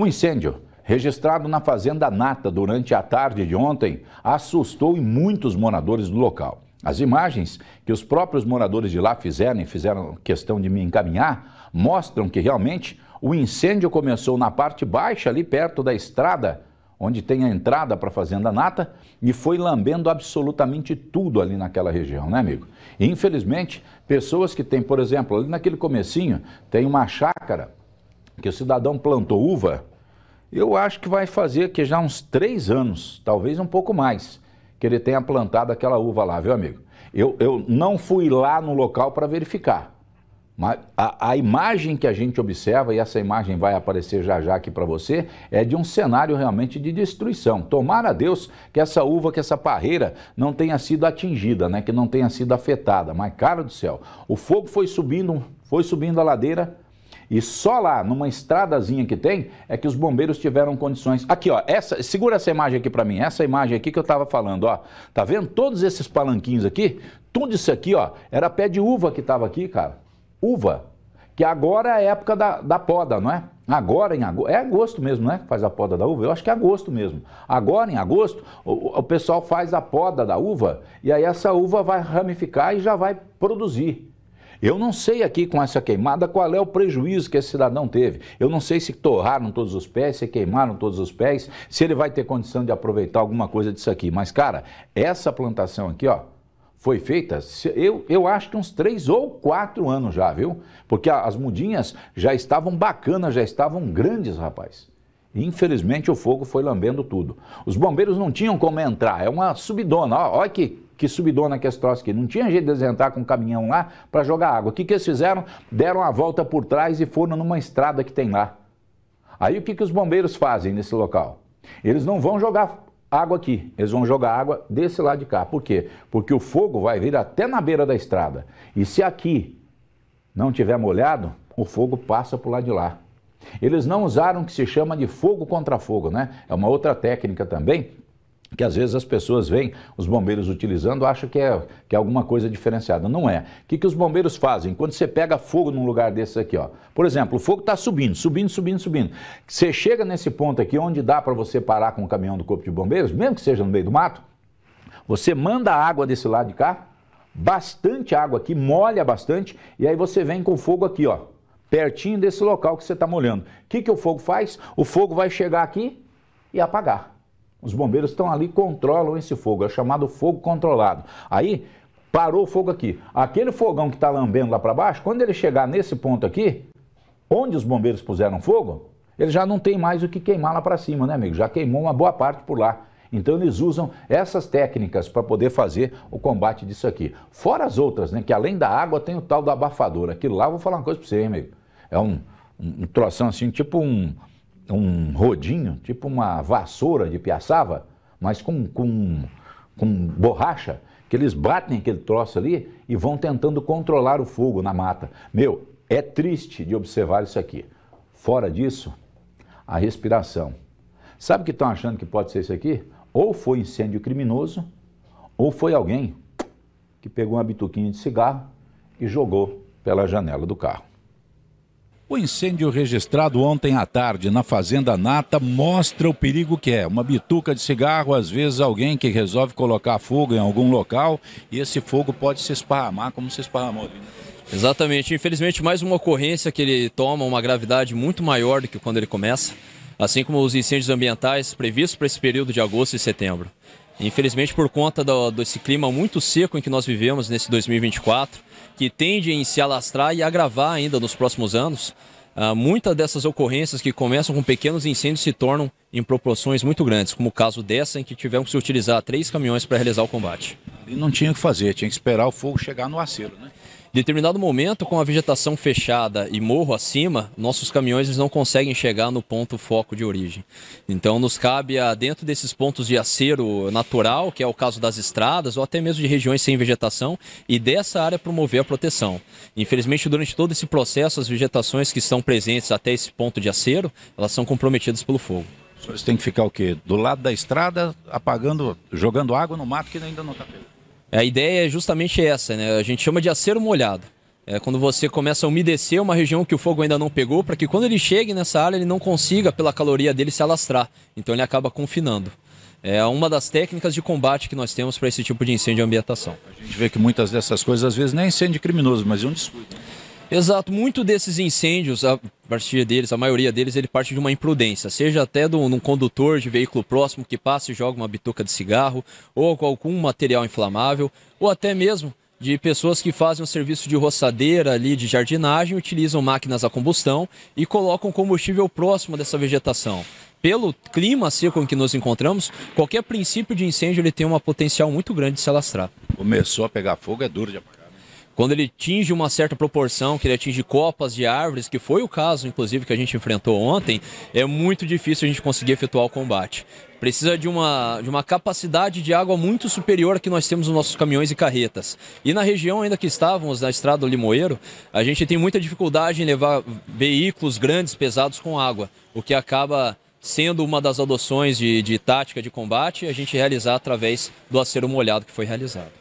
Um incêndio registrado na fazenda Nata durante a tarde de ontem assustou muitos moradores do local. As imagens que os próprios moradores de lá fizeram e fizeram questão de me encaminhar mostram que realmente o incêndio começou na parte baixa, ali perto da estrada, onde tem a entrada para a Fazenda Nata, e foi lambendo absolutamente tudo ali naquela região, né, amigo? E, infelizmente, pessoas que têm, por exemplo, ali naquele comecinho, tem uma chácara que o cidadão plantou uva eu acho que vai fazer que já uns três anos, talvez um pouco mais, que ele tenha plantado aquela uva lá, viu, amigo? Eu, eu não fui lá no local para verificar. Mas a, a, imagem que a gente observa, e essa imagem vai aparecer já já aqui para você, é de um cenário realmente de destruição. Tomara a Deus que essa uva, que essa parreira não tenha sido atingida, né? que não tenha sido afetada. Mas, cara do céu, o fogo foi subindo, foi subindo a ladeira, e só lá, numa estradazinha que tem, é que os bombeiros tiveram condições. Aqui, ó, essa, segura essa imagem aqui para mim, essa imagem aqui que eu estava falando, ó. Tá vendo todos esses palanquinhos aqui? Tudo isso aqui, ó, era pé de uva que tava aqui, cara. Uva, que agora é a época da, da poda, não é? Agora em agosto, é agosto mesmo, né? Faz a poda da uva? Eu acho que é agosto mesmo. Agora em agosto, o, o pessoal faz a poda da uva e aí essa uva vai ramificar e já vai produzir. Eu não sei aqui com essa queimada qual é o prejuízo que esse cidadão teve. Eu não sei se torraram todos os pés, se queimaram todos os pés, se ele vai ter condição de aproveitar alguma coisa disso aqui. Mas, cara, essa plantação aqui, ó, foi feita, eu, eu acho que uns três ou quatro anos já, viu? Porque as mudinhas já estavam bacanas, já estavam grandes, rapaz. Infelizmente, o fogo foi lambendo tudo. Os bombeiros não tinham como entrar, é uma subidona, ó, olha que que subidona que é esse troço aqui. Não tinha jeito de entrar com um caminhão lá para jogar água. O que, que eles fizeram? Deram a volta por trás e foram numa estrada que tem lá. Aí o que, que os bombeiros fazem nesse local? Eles não vão jogar água aqui, eles vão jogar água desse lado de cá. Por quê? Porque o fogo vai vir até na beira da estrada. E se aqui não tiver molhado, o fogo passa por lá de lá. Eles não usaram o que se chama de fogo contra fogo, né? É uma outra técnica também que às vezes as pessoas veem os bombeiros utilizando, acham que é, que é alguma coisa diferenciada. Não é. O que, que os bombeiros fazem? Quando você pega fogo num lugar desse aqui, ó. Por exemplo, o fogo está subindo, subindo, subindo, subindo. Você chega nesse ponto aqui onde dá para você parar com o caminhão do Corpo de Bombeiros, mesmo que seja no meio do mato, você manda água desse lado de cá, bastante água aqui, molha bastante, e aí você vem com fogo aqui, ó. Pertinho desse local que você está molhando. O que, que o fogo faz? O fogo vai chegar aqui e apagar. Os bombeiros estão ali, controlam esse fogo, é chamado fogo controlado. Aí parou o fogo aqui. Aquele fogão que está lambendo lá para baixo, quando ele chegar nesse ponto aqui, onde os bombeiros puseram fogo, ele já não tem mais o que queimar lá para cima, né, amigo? Já queimou uma boa parte por lá. Então eles usam essas técnicas para poder fazer o combate disso aqui. Fora as outras, né? Que além da água tem o tal do abafador. Aquilo lá, vou falar uma coisa para você, hein, amigo. É um, um, um troção assim, tipo um, um rodinho, tipo uma vassoura de piaçava, mas com, com, com borracha, que eles batem aquele troço ali e vão tentando controlar o fogo na mata. Meu, é triste de observar isso aqui. Fora disso, a respiração. Sabe o que estão achando que pode ser isso aqui? Ou foi incêndio criminoso, ou foi alguém que pegou uma bituquinha de cigarro e jogou pela janela do carro. O incêndio registrado ontem à tarde na Fazenda Nata mostra o perigo que é. Uma bituca de cigarro, às vezes alguém que resolve colocar fogo em algum local e esse fogo pode se esparramar como se esparramou ali. Né? Exatamente. Infelizmente, mais uma ocorrência que ele toma uma gravidade muito maior do que quando ele começa, assim como os incêndios ambientais previstos para esse período de agosto e setembro. Infelizmente, por conta do, desse clima muito seco em que nós vivemos nesse 2024, que tendem a se alastrar e agravar ainda nos próximos anos. Uh, muitas dessas ocorrências que começam com pequenos incêndios se tornam em proporções muito grandes, como o caso dessa em que tiveram que utilizar três caminhões para realizar o combate. não tinha o que fazer, tinha que esperar o fogo chegar no acero, né? determinado momento, com a vegetação fechada e morro acima, nossos caminhões não conseguem chegar no ponto foco de origem. Então, nos cabe, a, dentro desses pontos de acero natural, que é o caso das estradas, ou até mesmo de regiões sem vegetação, e dessa área promover a proteção. Infelizmente, durante todo esse processo, as vegetações que estão presentes até esse ponto de acero, elas são comprometidas pelo fogo. Os senhores têm que ficar o quê? Do lado da estrada, apagando, jogando água no mato que ainda não está pegando. A ideia é justamente essa, né? A gente chama de acero molhado. É quando você começa a umedecer uma região que o fogo ainda não pegou, para que quando ele chegue nessa área, ele não consiga, pela caloria dele, se alastrar. Então ele acaba confinando. É uma das técnicas de combate que nós temos para esse tipo de incêndio e ambientação. A gente vê que muitas dessas coisas, às vezes, nem é incêndio criminoso, mas é um descuido. Exato, muito desses incêndios, partir deles, a maioria deles, ele parte de uma imprudência, seja até de um condutor de veículo próximo que passa e joga uma bituca de cigarro, ou com algum material inflamável, ou até mesmo de pessoas que fazem o um serviço de roçadeira ali, de jardinagem, utilizam máquinas a combustão e colocam combustível próximo dessa vegetação. Pelo clima seco em que nos encontramos, qualquer princípio de incêndio ele tem um potencial muito grande de se alastrar. Começou a pegar fogo, é duro de apagar. Quando ele atinge uma certa proporção, que ele atinge copas de árvores, que foi o caso, inclusive, que a gente enfrentou ontem, é muito difícil a gente conseguir efetuar o combate. Precisa de uma, de uma capacidade de água muito superior à que nós temos nos nossos caminhões e carretas. E na região ainda que estávamos, na estrada do Limoeiro, a gente tem muita dificuldade em levar veículos grandes, pesados com água, o que acaba sendo uma das adoções de, de tática de combate a gente realizar através do acero molhado que foi realizado.